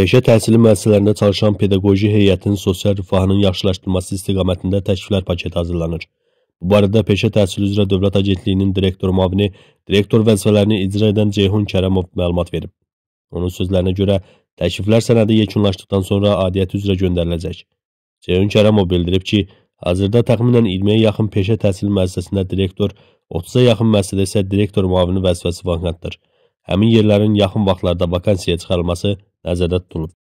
Peşə təhsili müəssisələrində çalışan pedaqoji heyətinin sosial rifahının yaxşılaşdırılması istiqamətində təkliflər paketi hazırlanır. Bu barədə Peşə Təhsili üzrə Dövlət Agentliyinin direktor müavini, direktor vəzifələrini icra edən Ceyhun Kərəmov məlumat verib. Onun sözlərinə görə təkliflər sənədi yekunlaşdıqdan sonra adiyyəti üzrə göndəriləcək. Ceyhun Kərəmov bildirib ki, hazırda təxminən 20-yə yaxın peşə təhsili müəssisəsində direktor, 30-a yaxın müəssisədə isə direktor müavini vəzifəsi vakantdır. Həmin yerlərin yaxın vaxtlarda vakansiya çıxarılması نزلت